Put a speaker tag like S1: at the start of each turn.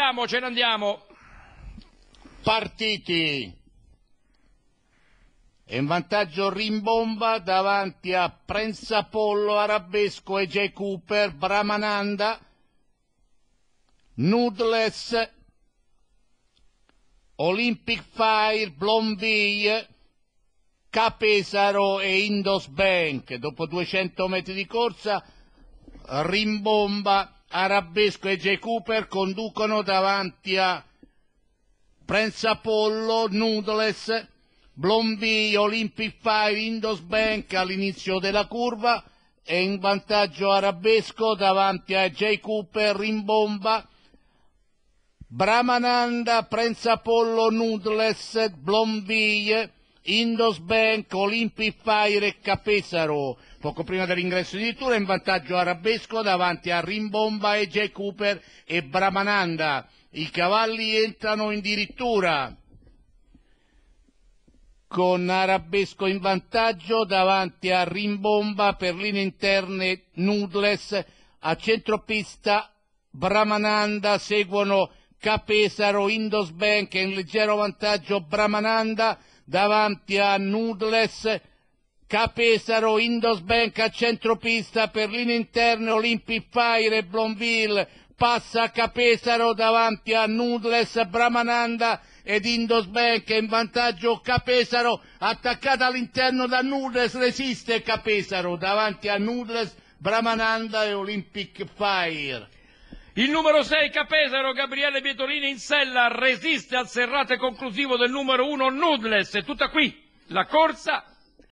S1: andiamo, ce ne andiamo.
S2: Partiti. E in vantaggio rimbomba davanti a Prensapollo, Arabesco e J. Cooper, Brahmananda, Noodles, Olympic Fire, Blonville, Capesaro e Indos Bank. Dopo 200 metri di corsa, rimbomba Arabesco e Jay Cooper conducono davanti a Prensapollo, Noodles, Blombi, Olympic Five, Windows Bank all'inizio della curva e in vantaggio Arabesco davanti a Jay Cooper, Rimbomba, Brahmananda, Prensapollo, Noodles, Blombie, Indosbank, Olimpifire e Capesaro. Poco prima dell'ingresso di Tura in vantaggio Arabesco davanti a Rimbomba e J. Cooper e Bramananda. I cavalli entrano in dirittura con Arabesco in vantaggio davanti a Rimbomba per linee interne Nudles a centropista Bramananda seguono Capesaro, Indosbank in leggero vantaggio Bramananda davanti a Nudles, Capesaro, Indosbank a centropista, per linea interna Olympic Fire e Blonville, passa Capesaro davanti a Nudles, Bramananda ed Indosbank in vantaggio Capesaro, attaccata all'interno da Nudles, resiste Capesaro davanti a Nudles, Bramananda e Olympic Fire.
S1: Il numero 6 Capesaro, Gabriele Bietolini in sella, resiste al serrato conclusivo del numero 1 Nudles. È tutta qui la corsa